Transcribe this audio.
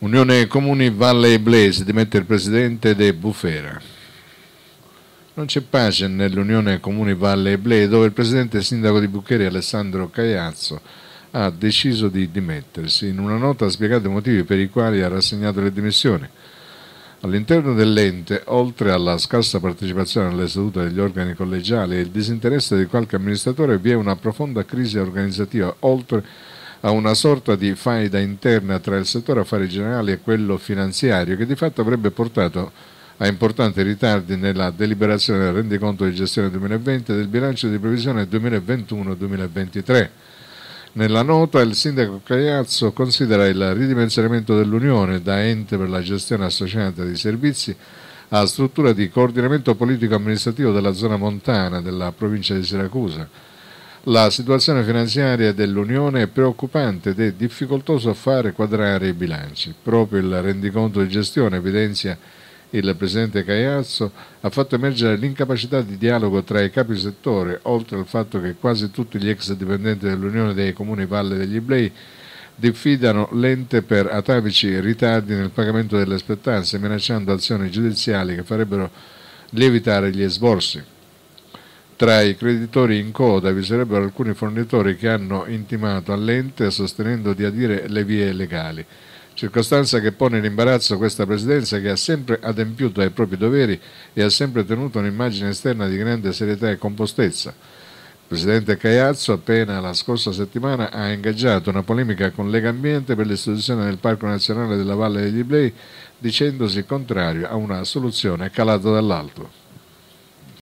Unione Comuni Valle Eblese dimette il presidente De Bufera. Non c'è pace nell'Unione Comuni Valle Eblese dove il presidente sindaco di Buccheri Alessandro Caiazzo ha deciso di dimettersi. In una nota ha spiegato i motivi per i quali ha rassegnato le dimissioni. All'interno dell'ente, oltre alla scarsa partecipazione alle sedute degli organi collegiali e il disinteresse di qualche amministratore, vi è una profonda crisi organizzativa oltre a a una sorta di faida interna tra il settore affari generali e quello finanziario che di fatto avrebbe portato a importanti ritardi nella deliberazione del rendiconto di gestione 2020 e del bilancio di previsione 2021-2023. Nella nota il sindaco Cagliazzo considera il ridimensionamento dell'Unione da ente per la gestione associata di servizi a struttura di coordinamento politico-amministrativo della zona montana della provincia di Siracusa la situazione finanziaria dell'Unione è preoccupante ed è difficoltoso a fare quadrare i bilanci. Proprio il rendiconto di gestione evidenzia il presidente Caiazzo ha fatto emergere l'incapacità di dialogo tra i capi settore, oltre al fatto che quasi tutti gli ex dipendenti dell'Unione dei Comuni Valle degli Iblei diffidano l'ente per atavici ritardi nel pagamento delle aspettanze, minacciando azioni giudiziali che farebbero lievitare gli esborsi. Tra i creditori in coda vi sarebbero alcuni fornitori che hanno intimato all'ente sostenendo di adire le vie legali circostanza che pone in imbarazzo questa presidenza che ha sempre adempiuto ai propri doveri e ha sempre tenuto un'immagine esterna di grande serietà e compostezza. Il presidente Caiazzo, appena la scorsa settimana, ha ingaggiato una polemica con Lega Ambiente per l'istituzione del Parco Nazionale della Valle degli Iblei, dicendosi contrario a una soluzione calata dall'alto.